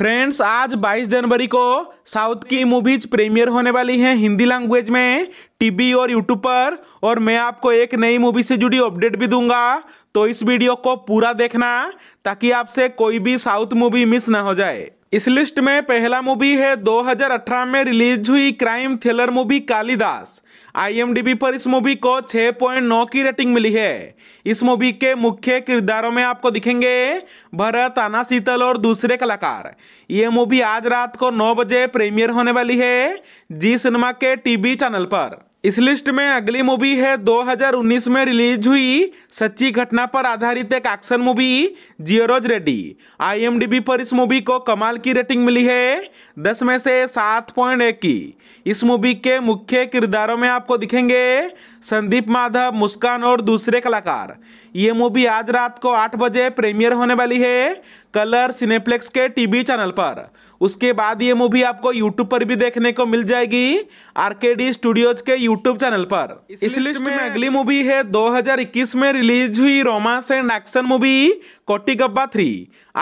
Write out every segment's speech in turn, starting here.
friends आज 22 जनवरी को south की मूवीज प्रीमियर होने वाली हैं हिंदी लैंग्वेज में टीवी और यूट्यूब पर और मैं आपको एक नई मूवी से जुड़ी अपडेट भी दूंगा तो इस वीडियो को पूरा देखना ताकि आपसे कोई भी साउथ मूवी मिस ना हो जाए इस लिस्ट में पहला मूवी है 2018 में रिलीज हुई crime thriller movie Kalidas IMDb पर इस मूवी को 6.9 की रेटिंग मिली है इस मूवी के मुख्य किरदारों में आपको दिखेंगे भरत आना शीतल और दूसरे कलाकार ये मूवी आज रात को 9 बजे प्रीमियर होने वाली है जी सिनेमा के टीवी चैनल पर इस लिस्ट में अगली मूवी है 2019 में रिलीज हुई सच्ची घटना पर आधारित एक action movie George Reddy IMDb पर इस मूवी को कमाल की रेटिंग मिली है 10 में से सात पॉइंट एक की इस मूवी के मुख्य किरदारों में आपको दिखेंगे संदीप माधव मुस्कान और दूसरे कलाकार ये e मूवी आज रात को आठ बजे प्रीमियर होने वाली है कलर सिनेप्लेक्स के टीवी चैनल पर उसके बाद ये e मूवी आपको यूट्यूब पर भी देखने को मिल जाएगी आरकेडी स्टूडियोज के यूट्यूब चैनल पर इस, लिस्ट में अगली मूवी है 2021 में रिलीज हुई romance and action movie Kotigobba three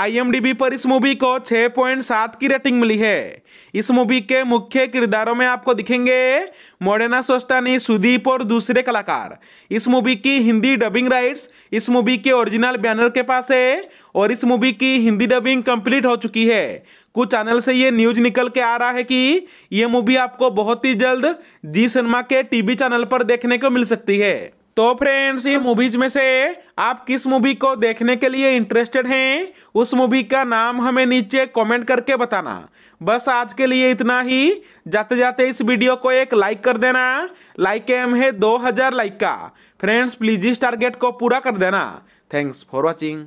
आई पर इस मूवी को छः की रेटिंग मिली है इस मूवी के मुख्य किरदारों में आपको दिखेंगे मोडेना ने सुदीप और दूसरे कलाकार इस मूवी की हिंदी डबिंग राइट्स इस मूवी के ओरिजिनल बैनर के पास है और इस मूवी की हिंदी डबिंग कंप्लीट हो चुकी है कुछ चैनल से ये न्यूज निकल के आ रहा है कि ये मूवी आपको बहुत ही जल्द जी सिनेमा के टीवी चैनल पर देखने को मिल सकती है तो फ्रेंड्स ये मूवीज में से आप किस मूवी को देखने के लिए इंटरेस्टेड हैं उस मूवी का नाम हमें नीचे कमेंट करके बताना बस आज के लिए इतना ही जाते जाते इस वीडियो को एक लाइक कर देना लाइक एम है 2000 लाइक का फ्रेंड्स प्लीज इस टारगेट को पूरा कर देना थैंक्स फॉर वॉचिंग